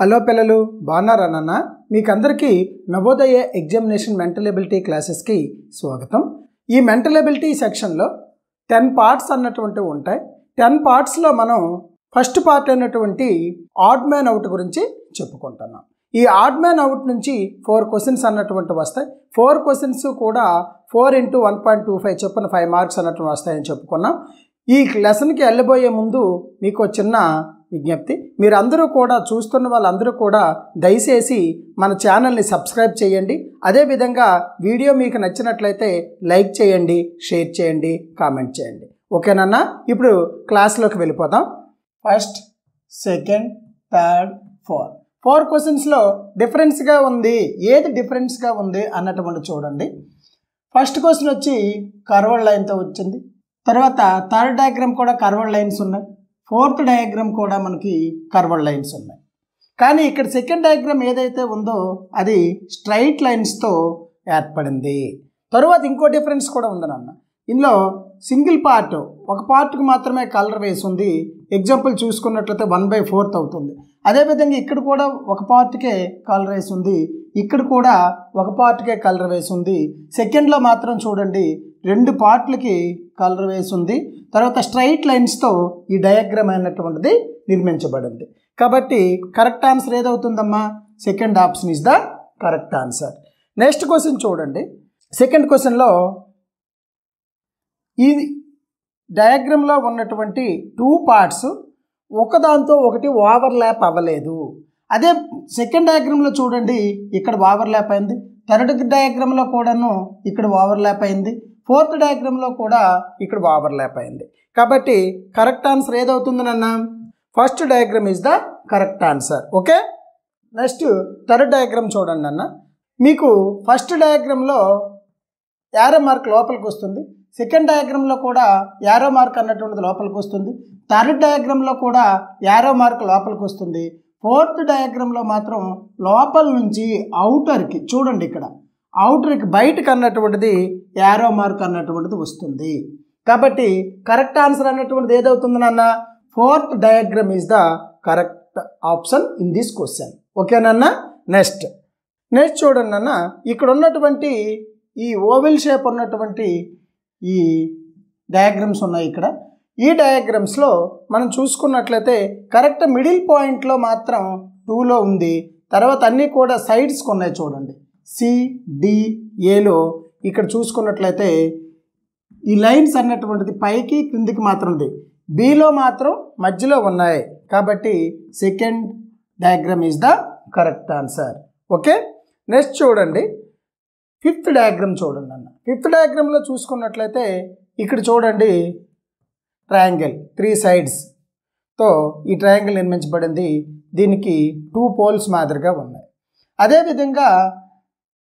hello పిల్లలు బాగున్నారా నాన్న మీకందరికీ నవోదయ ఎగ్జామినేషన్ మెంటల్ ఎబిలిటీ క్లాసెస్కి స్వాగతం ఈ మెంటల్ ఎబిలిటీ సెక్షన్లో టెన్ పార్ట్స్ అన్నటువంటివి ఉంటాయి టెన్ పార్ట్స్లో మనం ఫస్ట్ పార్ట్ అయినటువంటి ఆడ్ మ్యాన్ అవుట్ గురించి చెప్పుకుంటున్నాం ఈ ఆడ్ మ్యాన్ అవుట్ నుంచి ఫోర్ క్వశ్చన్స్ అన్నటువంటి వస్తాయి ఫోర్ క్వశ్చన్స్ కూడా four into one point two five చొప్పున ఫైవ్ మార్క్స్ అన్నటువంటి వస్తాయని చెప్పుకున్నాం ఈ లెసన్కి వెళ్ళబోయే ముందు మీకు చిన్న విజ్ఞప్తి మీరందరూ కూడా చూస్తున్న వాళ్ళందరూ కూడా దయచేసి మన ఛానల్ని సబ్స్క్రైబ్ చేయండి అదేవిధంగా వీడియో మీకు నచ్చినట్లయితే లైక్ చేయండి షేర్ చేయండి కామెంట్ చేయండి ఓకేనన్నా ఇప్పుడు క్లాస్లోకి వెళ్ళిపోదాం first second third fourth four క్వశ్చన్స్లో డిఫరెన్స్గా ఉంది ఏది డిఫరెన్స్గా ఉంది అన్నటువంటి చూడండి ఫస్ట్ క్వశ్చన్ వచ్చి కర్వడ్ లైన్తో వచ్చింది తర్వాత థర్డ్ డయాగ్రామ్ కూడా కర్వడ్ లైన్స్ ఉన్నాయి ఫోర్త్ డయాగ్రామ్ కూడా మనకి కర్వల్ లైన్స్ ఉన్నాయి కానీ ఇక్కడ సెకండ్ డయాగ్రామ్ ఏదైతే ఉందో అది స్ట్రైట్ లైన్స్తో ఏర్పడింది తరువాత ఇంకో డిఫరెన్స్ కూడా ఉంది నాన్న ఇందులో సింగిల్ పార్ట్ ఒక పార్ట్కి మాత్రమే కలర్ వేసి ఉంది ఎగ్జాంపుల్ చూసుకున్నట్లయితే వన్ బై ఫోర్త్ అవుతుంది అదేవిధంగా ఇక్కడ కూడా ఒక పార్ట్కే కలర్ వేసి ఉంది ఇక్కడ కూడా ఒక పార్ట్కే కలర్ వేసి ఉంది సెకండ్లో మాత్రం చూడండి రెండు పార్ట్లకి కలర్ వేసి ఉంది తర్వాత స్ట్రైట్ లైన్స్తో ఈ డయాగ్రామ్ అయినటువంటిది నిర్మించబడింది కాబట్టి కరెక్ట్ ఆన్సర్ ఏదవుతుందమ్మా second option is the correct answer next question చూడండి సెకండ్ క్వశ్చన్లో ఈ డయాగ్రామ్లో ఉన్నటువంటి టూ పార్ట్స్ ఒకదాంతో ఒకటి ల్యాప్ అవ్వలేదు అదే సెకండ్ డయాగ్రామ్లో చూడండి ఇక్కడ ల్యాప్ అయింది థర్డ్ డయాగ్రామ్లో కూడాను ఇక్కడ ల్యాప్ అయింది ఫోర్త్ డయాగ్రామ్లో కూడా ఇక్కడ ఓవర్లాప్ అయింది కాబట్టి కరెక్ట్ ఆన్సర్ ఏదవుతుందనన్నా first diagram is the correct answer okay next third diagram చూడండి అన్న మీకు ఫస్ట్ డయాగ్రామ్లో యారో మార్క్ లోపలికి వస్తుంది సెకండ్ డయాగ్రామ్లో కూడా యారో మార్క్ అన్నటువంటిది లోపలికి వస్తుంది థర్డ్ డయాగ్రామ్లో కూడా యారో మార్క్ లోపలికి వస్తుంది ఫోర్త్ డయాగ్రామ్లో మాత్రం లోపల నుంచి అవుటర్కి చూడండి ఇక్కడ అవుటర్కి బయటకు అన్నటువంటిది యారో మార్క్ అన్నటువంటిది వస్తుంది కాబట్టి కరెక్ట్ ఆన్సర్ అన్నటువంటిది ఏదవుతుంది నాన్న fourth diagram is the correct option in this question ఓకేనన్నా నెక్స్ట్ నెక్స్ట్ చూడండి నాన్న ఇక్కడ ఉన్నటువంటి ఈ ఓవెల్ షేప్ ఉన్నటువంటి ఈ డయాగ్రమ్స్ ఉన్నాయి ఇక్కడ ఈ డయాగ్రమ్స్లో మనం చూసుకున్నట్లయితే కరెక్ట్ మిడిల్ పాయింట్లో మాత్రం టూలో ఉంది తర్వాత అన్నీ కూడా సైడ్స్కి ఉన్నాయి చూడండి సిడిఏలో ఇక్కడ చూసుకున్నట్లయితే ఈ లైన్స్ అన్నటువంటిది పైకి క్రిందికి మాత్రం ఉంది బిలో మాత్రం మధ్యలో ఉన్నాయి కాబట్టి second diagram is the correct answer okay next చూడండి ఫిఫ్త్ డయాగ్రామ్ చూడండి అన్న ఫిఫ్త్ డయాగ్రామ్లో చూసుకున్నట్లయితే ఇక్కడ చూడండి ట్రయాంగిల్ త్రీ సైడ్స్తో ఈ ట్రయాంగిల్ నిర్మించబడింది దీనికి టూ పోల్స్ మాదిరిగా ఉన్నాయి అదేవిధంగా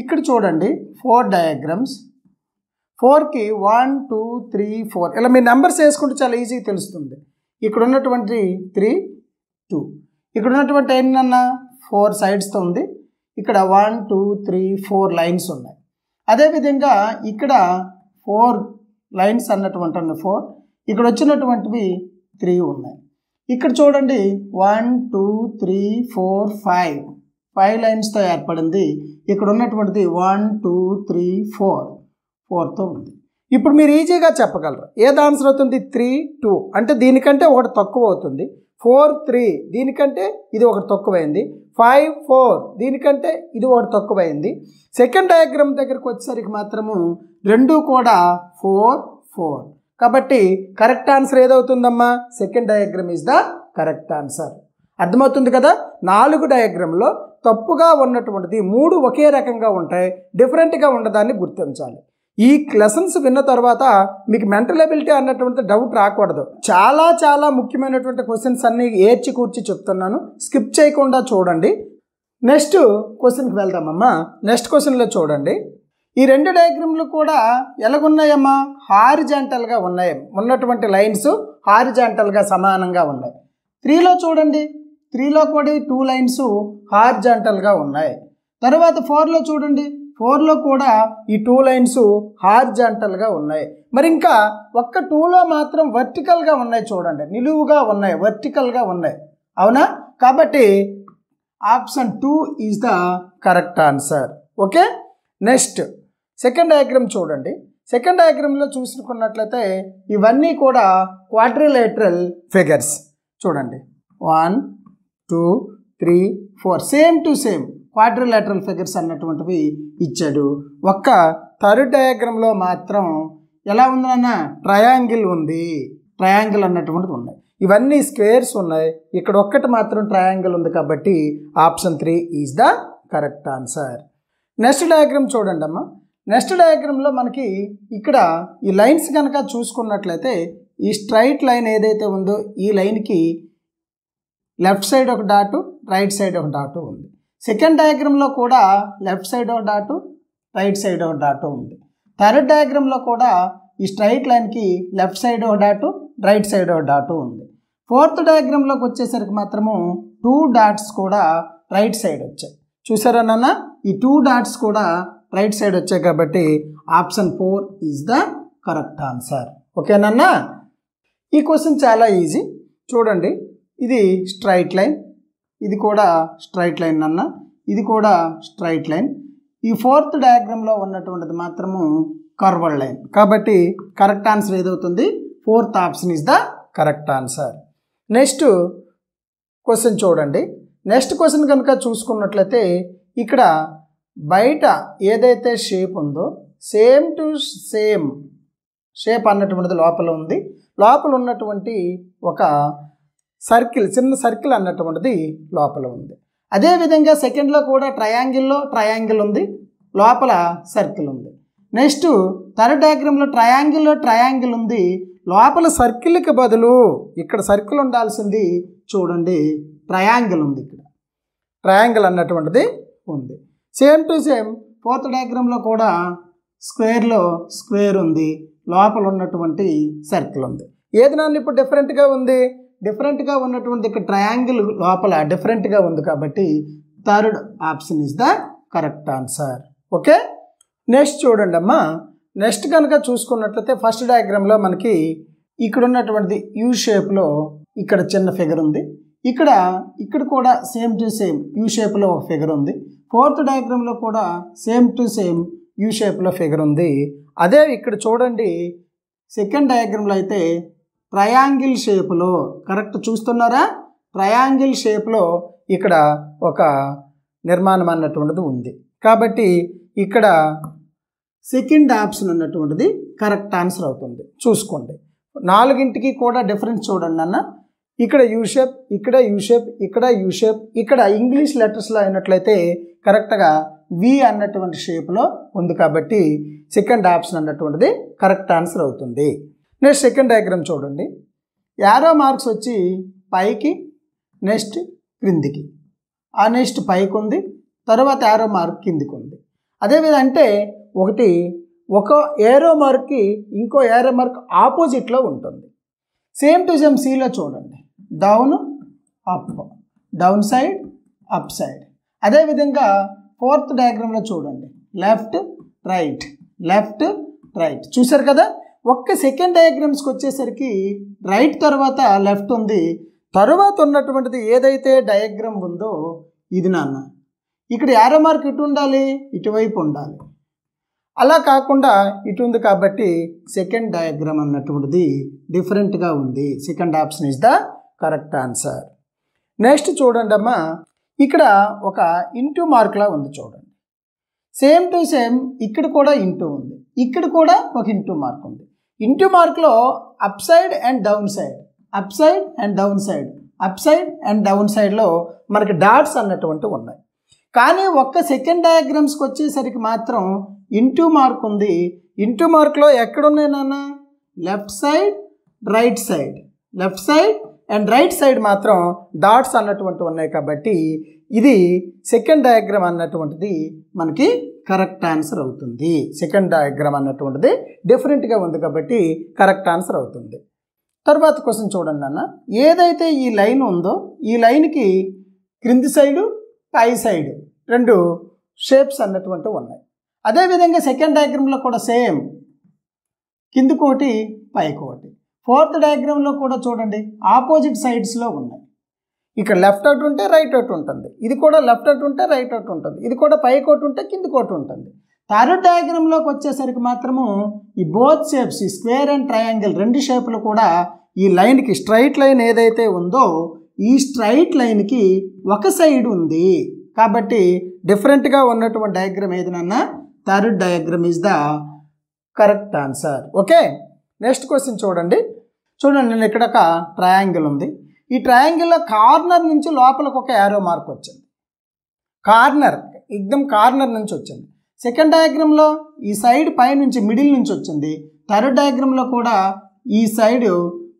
ఇక్కడ చూడండి ఫోర్ డయాగ్రామ్స్ ఫోర్కి వన్ టూ త్రీ ఫోర్ ఇలా మీరు నెంబర్స్ వేసుకుంటే చాలా ఈజీగా తెలుస్తుంది ఇక్కడ ఉన్నటువంటి త్రీ టూ ఇక్కడ ఉన్నటువంటి అన్న ఫోర్ సైడ్స్తో ఉంది ఇక్కడ one two three four lines ఉన్నాయి అదేవిధంగా ఇక్కడ ఫోర్ లైన్స్ అన్నటువంటి అన్న ఫోర్ ఇక్కడ వచ్చినటువంటివి త్రీ ఉన్నాయి ఇక్కడ చూడండి one two three four five five లైన్స్తో ఏర్పడింది ఇక్కడ ఉన్నటువంటిది వన్ టూ త్రీ ఫోర్ ఫోర్తో ఉంది ఇప్పుడు మీరు ఈజీగా చెప్పగలరు ఏది ఆన్సర్ అవుతుంది త్రీ టూ అంటే దీనికంటే ఒకటి తక్కువ అవుతుంది ఫోర్ త్రీ దీనికంటే ఇది ఒకటి తక్కువైంది ఫైవ్ ఫోర్ దీనికంటే ఇది ఒకటి తక్కువైంది సెకండ్ డయాగ్రామ్ దగ్గరకు వచ్చేసరికి మాత్రము రెండు కూడా ఫోర్ ఫోర్ కాబట్టి కరెక్ట్ ఆన్సర్ ఏదవుతుందమ్మా second diagram is the correct answer అర్థమవుతుంది కదా నాలుగు డయాగ్రామ్లో తప్పుగా ఉన్నటువంటిది మూడు ఒకే రకంగా ఉంటాయి డిఫరెంట్గా ఉండదాన్ని గుర్తించాలి ఈ లెసన్స్ విన్న తర్వాత మీకు మెంటల్ ఎబిలిటీ అన్నటువంటి డౌట్ రాకూడదు చాలా చాలా ముఖ్యమైనటువంటి క్వశ్చన్స్ అన్ని ఏర్చి కూర్చి చెప్తున్నాను స్కిప్ చేయకుండా చూడండి నెక్స్ట్ క్వశ్చన్కి వెళ్దామమ్మా నెక్స్ట్ క్వశ్చన్లో చూడండి ఈ రెండు డయాగ్రామ్లు కూడా ఎలాగున్నాయమ్మా హారిజాంటల్గా ఉన్నాయి ఉన్నటువంటి లైన్స్ హారిజాంటల్గా సమానంగా ఉన్నాయి త్రీలో చూడండి త్రీలో కూడా టూ లైన్స్ హార్జంటల్గా ఉన్నాయి తర్వాత ఫోర్లో చూడండి ఫోర్లో కూడా ఈ టూ లైన్స్ హార్జంటల్గా ఉన్నాయి మరి ఇంకా ఒక్క టూలో మాత్రం వర్టికల్గా ఉన్నాయి చూడండి నిలువుగా ఉన్నాయి వర్టికల్గా ఉన్నాయి అవునా కాబట్టి option two is the correct answer okay next second diagram చూడండి సెకండ్ డయాగ్రామ్లో చూసుకున్నట్లయితే ఇవన్నీ కూడా క్వాడ్రిలేటరల్ ఫిగర్స్ చూడండి one two three four same to same quadrilateral figures అన్నటువంటివి ఇచ్చాడు ఒక్క థర్డ్ డయాగ్రామ్లో మాత్రం ఎలా ఉందన్న ట్రయాంగిల్ ఉంది ట్రయాంగిల్ అన్నటువంటిది ఉన్నాయి ఇవన్నీ స్క్వేర్స్ ఉన్నాయి ఇక్కడ ఒక్కటి మాత్రం ట్రయాంగిల్ ఉంది కాబట్టి option three is the correct answer next diagram చూడండి అమ్మా నెక్స్ట్ డయాగ్రామ్లో మనకి ఇక్కడ ఈ లైన్స్ కనుక చూసుకున్నట్లయితే ఈ స్ట్రైట్ లైన్ ఏదైతే ఉందో ఈ లైన్కి లెఫ్ట్ సైడ్ ఒక డాటు రైట్ సైడ్ ఒక డాటు ఉంది సెకండ్ డయాగ్రామ్లో కూడా లెఫ్ట్ సైడ్ ఒక డాటు రైట్ సైడ్ ఒక డాటు ఉంది థర్డ్ డయాగ్రామ్లో కూడా ఈ స్ట్రైట్ లైన్కి లెఫ్ట్ సైడ్ ఒక డాటు రైట్ సైడ్ ఒక డాటు ఉంది ఫోర్త్ డయాగ్రామ్లోకి వచ్చేసరికి మాత్రము టూ డాట్స్ కూడా రైట్ సైడ్ వచ్చాయి చూసారా నాన్న ఈ టూ డాట్స్ కూడా రైట్ సైడ్ వచ్చాయి కాబట్టి option four is the correct answer ఓకేనన్నా ఈ క్వశ్చన్ చాలా ఈజీ చూడండి ఇది స్ట్రైట్ లైన్ ఇది కూడా స్ట్రైట్ లైన్ అన్న ఇది కూడా స్ట్రైట్ లైన్ ఈ ఫోర్త్ డయాగ్రామ్లో ఉన్నటువంటిది మాత్రము కర్వల్ లైన్ కాబట్టి కరెక్ట్ ఆన్సర్ ఏదవుతుంది fourth option is the correct answer next question చూడండి నెక్స్ట్ క్వశ్చన్ కనుక చూసుకున్నట్లయితే ఇక్కడ బయట ఏదైతే షేప్ ఉందో సేమ్ టు సేమ్ షేప్ అన్నటువంటిది లోపల ఉంది లోపల ఉన్నటువంటి ఒక సర్కిల్ చిన్న సర్కిల్ అన్నటువంటిది లోపల ఉంది అదేవిధంగా సెకండ్లో కూడా ట్రయాంగిల్లో ట్రయాంగిల్ ఉంది లోపల సర్కిల్ ఉంది నెక్స్ట్ థర్డ్ డయాగ్రామ్లో ట్రయాంగిల్లో ట్రయాంగిల్ ఉంది లోపల సర్కిల్కి బదులు ఇక్కడ సర్కిల్ ఉండాల్సింది చూడండి ట్రయాంగిల్ ఉంది ఇక్కడ ట్రయాంగిల్ అన్నటువంటిది ఉంది సేమ్ టు సేమ్ ఫోర్త్ డయాగ్రామ్లో కూడా స్క్వేర్లో స్క్వేర్ ఉంది లోపల ఉన్నటువంటి సర్కిల్ ఉంది ఏది నన్ను ఇప్పుడు డిఫరెంట్గా ఉంది డిఫరెంట్గా ఉన్నటువంటి ఇక్కడ ట్రయాంగిల్ లోపల డిఫరెంట్గా ఉంది కాబట్టి third option is the correct answer okay next చూడండి అమ్మా నెక్స్ట్ కనుక చూసుకున్నట్లయితే ఫస్ట్ డయాగ్రామ్లో మనకి ఇక్కడ ఉన్నటువంటిది యూ షేప్లో ఇక్కడ చిన్న ఫిగర్ ఉంది ఇక్కడ ఇక్కడ కూడా సేమ్ టు సేమ్ యూ షేప్లో ఒక ఫిగర్ ఉంది ఫోర్త్ డయాగ్రామ్లో కూడా సేమ్ టు సేమ్ యూ షేప్లో ఫిగర్ ఉంది అదే ఇక్కడ చూడండి సెకండ్ డయాగ్రామ్లో అయితే ట్రయాంగిల్ షేప్లో కరెక్ట్ చూస్తున్నారా ట్రయాంగిల్ షేప్లో ఇక్కడ ఒక నిర్మాణం అన్నటువంటిది ఉంది కాబట్టి ఇక్కడ సెకండ్ ఆప్షన్ అన్నటువంటిది కరెక్ట్ ఆన్సర్ అవుతుంది చూసుకోండి నాలుగింటికి కూడా డిఫరెన్స్ చూడండి అన్న ఇక్కడ యూషేప్ ఇక్కడ యూషేప్ ఇక్కడ యూ షేప్ ఇక్కడ ఇంగ్లీష్ లెటర్స్లో అయినట్లయితే కరెక్ట్గా వి అన్నటువంటి షేప్లో ఉంది కాబట్టి సెకండ్ ఆప్షన్ అన్నటువంటిది కరెక్ట్ ఆన్సర్ అవుతుంది నెక్స్ట్ సెకండ్ డయాగ్రామ్ చూడండి యారో మార్క్స్ వచ్చి పైకి నెక్స్ట్ క్రిందికి ఆ నెక్స్ట్ పైకి ఉంది తర్వాత యారో మార్క్ కిందికి ఉంది అదేవిధంగా అంటే ఒకటి ఒక ఏరో మార్క్కి ఇంకో ఏరో మార్క్ ఆపోజిట్లో ఉంటుంది సేమ్ టు సేమ్ సీలో చూడండి down up down side up side అదేవిధంగా ఫోర్త్ డయాగ్రామ్లో చూడండి లెఫ్ట్ రైట్ లెఫ్ట్ రైట్ చూసారు కదా ఒక్క సెకండ్ డయాగ్రామ్స్కి వచ్చేసరికి రైట్ తర్వాత లెఫ్ట్ ఉంది తర్వాత ఉన్నటువంటిది ఏదైతే డయాగ్రామ్ ఉందో ఇది నాన్న ఇక్కడ యారో మార్క్ ఇటు ఉండాలి ఇటువైపు ఉండాలి అలా కాకుండా ఇటు ఉంది కాబట్టి సెకండ్ డయాగ్రామ్ అన్నటువంటిది డిఫరెంట్గా ఉంది second option is the correct answer next చూడండి అమ్మ ఇక్కడ ఒక ఇంటూ మార్క్లా ఉంది చూడండి సేమ్ టు సేమ్ ఇక్కడ కూడా ఇంటూ ఉంది ఇక్కడ కూడా ఒక ఇంటూ మార్క్ ఉంది ఇంటూ మార్క్లో up side and down side up side and down side up side and down సైడ్లో మనకి డాట్స్ అన్నటువంటివి ఉన్నాయి కానీ ఒక్క సెకండ్ డయాగ్రామ్స్కి వచ్చేసరికి మాత్రం ఇంటూ మార్క్ ఉంది ఇంటూ మార్క్లో ఎక్కడున్నాయి నాన్న left side right side left side and right side మాత్రం డాట్స్ అన్నటువంటి ఉన్నాయి కాబట్టి ఇది సెకండ్ డయాగ్రామ్ అన్నటువంటిది మనకి కరెక్ట్ ఆన్సర్ అవుతుంది సెకండ్ డయాగ్రామ్ అన్నటువంటిది డిఫరెంట్గా ఉంది కాబట్టి కరెక్ట్ ఆన్సర్ అవుతుంది తర్వాత క్వశ్చన్ చూడండి అన్న ఏదైతే ఈ లైన్ ఉందో ఈ లైన్కి క్రింది సైడు పై సైడు రెండు షేప్స్ అన్నటువంటివి ఉన్నాయి అదేవిధంగా సెకండ్ డయాగ్రామ్లో కూడా సేమ్ కిందికోటి పైకోటి ఫోర్త్ డయాగ్రామ్లో కూడా చూడండి ఆపోజిట్ సైడ్స్లో ఉన్నాయి ఇక్కడ లెఫ్ట్ అవుట్ ఉంటే రైట్ అవుట్ ఉంటుంది ఇది కూడా లెఫ్ట్ అవుట్ ఉంటే రైట్ అవుట్ ఉంటుంది ఇది కూడా పై కోటు ఉంటే కింది కోటు ఉంటుంది థర్డ్ డయాగ్రామ్లోకి వచ్చేసరికి మాత్రము ఈ బోత్ షేప్స్ ఈ స్క్వేర్ అండ్ ట్రయాంగిల్ రెండు షేపులు కూడా ఈ లైన్కి స్ట్రైట్ లైన్ ఏదైతే ఉందో ఈ స్ట్రైట్ లైన్కి ఒక సైడ్ ఉంది కాబట్టి డిఫరెంట్గా ఉన్నటువంటి డయాగ్రామ్ ఏదైనా third diagram is the correct answer okay next question చూడండి చూడండి నేను ఇక్కడ ఒక ట్రయాంగిల్ ఉంది ఈ ట్రయాంగిల్లో కార్నర్ నుంచి లోపలికి ఒక యారో మార్క్ వచ్చింది కార్నర్ ఎగ్దమ్ కార్నర్ నుంచి వచ్చింది సెకండ్ డయాగ్రామ్లో ఈ సైడ్ పై నుంచి మిడిల్ నుంచి వచ్చింది థర్డ్ డయాగ్రామ్లో కూడా ఈ సైడ్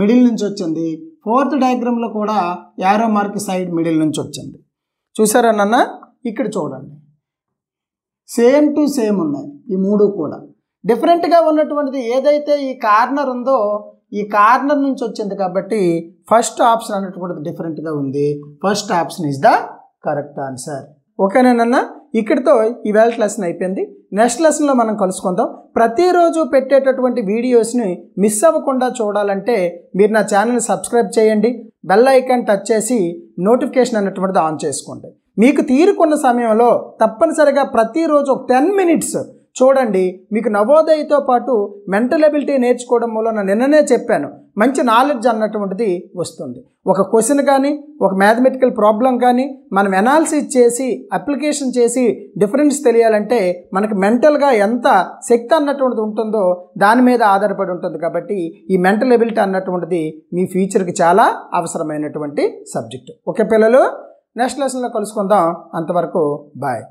మిడిల్ నుంచి వచ్చింది ఫోర్త్ డయాగ్రామ్లో కూడా యారో మార్క్ సైడ్ మిడిల్ నుంచి వచ్చింది చూసారా నాన్న ఇక్కడ చూడండి సేమ్ టు సేమ్ ఉన్నాయి ఈ మూడు కూడా డిఫరెంట్గా ఉన్నటువంటిది ఏదైతే ఈ కార్నర్ ఉందో ఈ కార్నర్ నుంచి వచ్చింది కాబట్టి ఫస్ట్ ఆప్షన్ అన్నటువంటిది డిఫరెంట్గా ఉంది first option is the correct answer ఓకేనేనన్నా ఇక్కడితో ఈవేళ లెసన్ అయిపోయింది నెక్స్ట్ లెసన్లో మనం కలుసుకుందాం ప్రతిరోజు పెట్టేటటువంటి వీడియోస్ని మిస్ అవ్వకుండా చూడాలంటే మీరు నా ఛానల్ని సబ్స్క్రైబ్ చేయండి బెల్ ఐకాన్ టచ్ చేసి నోటిఫికేషన్ అన్నటువంటిది ఆన్ చేసుకోండి మీకు తీరుకున్న సమయంలో తప్పనిసరిగా ప్రతిరోజు ఒక టెన్ మినిట్స్ చూడండి మీకు నవోదయతో పాటు మెంటల్ అబిలిటీ నేర్చుకోవడం మూలన నిన్ననే చెప్పాను మంచి నాలెడ్జ్ అన్నటువంటిది వస్తుంది ఒక క్వశ్చన్ కానీ ఒక మ్యాథమెటికల్ ప్రాబ్లం కానీ మనం ఎనాలిసిస్ చేసి అప్లికేషన్ చేసి డిఫరెన్స్ తెలియాలంటే మనకు మెంటల్గా ఎంత శక్తి అన్నటువంటిది ఉంటుందో దాని మీద ఆధారపడి ఉంటుంది కాబట్టి ఈ మెంటల్ ఎబిలిటీ అన్నటువంటిది మీ ఫ్యూచర్కి చాలా అవసరమైనటువంటి సబ్జెక్టు ఓకే పిల్లలు నెక్స్ట్ లెసన్లో కలుసుకుందాం అంతవరకు బాయ్